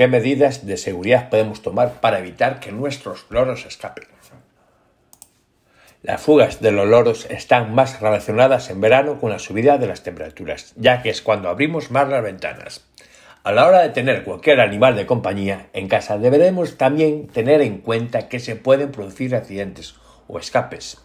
¿Qué medidas de seguridad podemos tomar para evitar que nuestros loros escapen? Las fugas de los loros están más relacionadas en verano con la subida de las temperaturas, ya que es cuando abrimos más las ventanas. A la hora de tener cualquier animal de compañía en casa, deberemos también tener en cuenta que se pueden producir accidentes o escapes.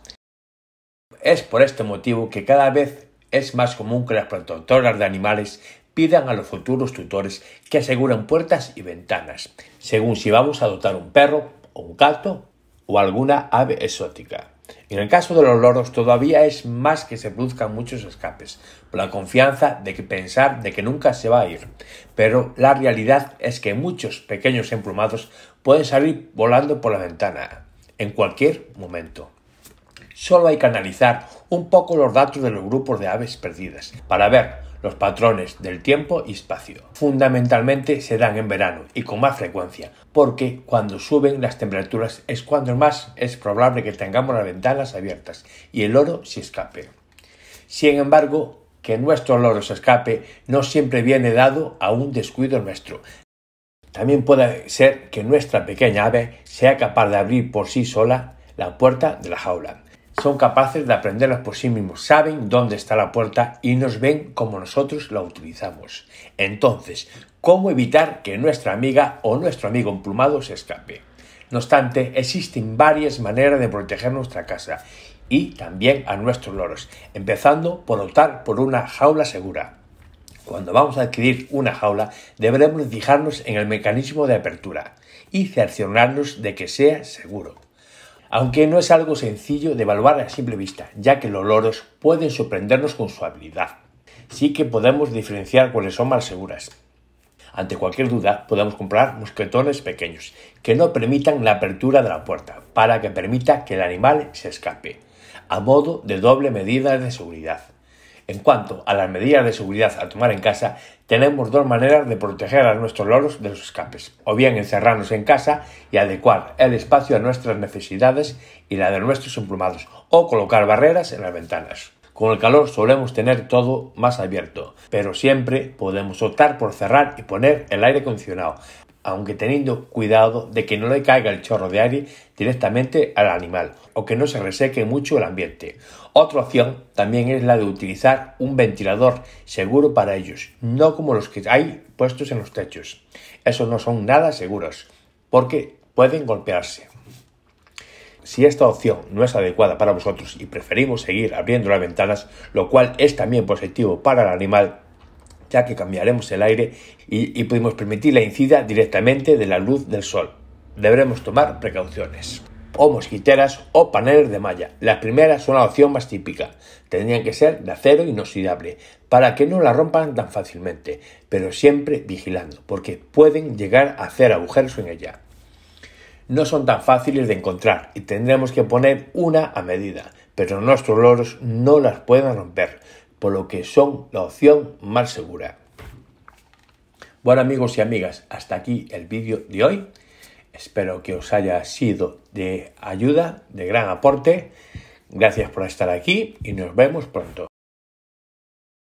Es por este motivo que cada vez es más común que las protectoras de animales pidan a los futuros tutores que aseguren puertas y ventanas, según si vamos a adoptar un perro, o un gato o alguna ave exótica. En el caso de los loros todavía es más que se produzcan muchos escapes, por la confianza de que pensar de que nunca se va a ir. Pero la realidad es que muchos pequeños emplumados pueden salir volando por la ventana en cualquier momento. Solo hay que analizar un poco los datos de los grupos de aves perdidas para ver los patrones del tiempo y espacio. Fundamentalmente se dan en verano y con más frecuencia, porque cuando suben las temperaturas es cuando más es probable que tengamos las ventanas abiertas y el oro se escape. Sin embargo, que nuestro loro se escape no siempre viene dado a un descuido nuestro. También puede ser que nuestra pequeña ave sea capaz de abrir por sí sola la puerta de la jaula son capaces de aprenderlas por sí mismos, saben dónde está la puerta y nos ven como nosotros la utilizamos. Entonces, ¿cómo evitar que nuestra amiga o nuestro amigo emplumado se escape? No obstante, existen varias maneras de proteger nuestra casa y también a nuestros loros, empezando por optar por una jaula segura. Cuando vamos a adquirir una jaula, deberemos fijarnos en el mecanismo de apertura y cerciorarnos de que sea seguro aunque no es algo sencillo de evaluar a simple vista, ya que los loros pueden sorprendernos con su habilidad. Sí que podemos diferenciar cuáles son más seguras. Ante cualquier duda, podemos comprar mosquetones pequeños que no permitan la apertura de la puerta para que permita que el animal se escape, a modo de doble medida de seguridad. En cuanto a las medidas de seguridad a tomar en casa, tenemos dos maneras de proteger a nuestros loros de los escapes. O bien encerrarnos en casa y adecuar el espacio a nuestras necesidades y la de nuestros emplumados, o colocar barreras en las ventanas. Con el calor solemos tener todo más abierto, pero siempre podemos optar por cerrar y poner el aire acondicionado, aunque teniendo cuidado de que no le caiga el chorro de aire directamente al animal o que no se reseque mucho el ambiente. Otra opción también es la de utilizar un ventilador seguro para ellos, no como los que hay puestos en los techos. Esos no son nada seguros porque pueden golpearse. Si esta opción no es adecuada para vosotros y preferimos seguir abriendo las ventanas, lo cual es también positivo para el animal, que cambiaremos el aire y, y permitir la incida directamente de la luz del sol. Deberemos tomar precauciones o mosquiteras o paneles de malla. Las primeras son la opción más típica. Tendrían que ser de acero inoxidable para que no la rompan tan fácilmente, pero siempre vigilando, porque pueden llegar a hacer agujeros en ella. No son tan fáciles de encontrar y tendremos que poner una a medida, pero nuestros loros no las pueden romper por lo que son la opción más segura. Bueno amigos y amigas, hasta aquí el vídeo de hoy. Espero que os haya sido de ayuda, de gran aporte. Gracias por estar aquí y nos vemos pronto.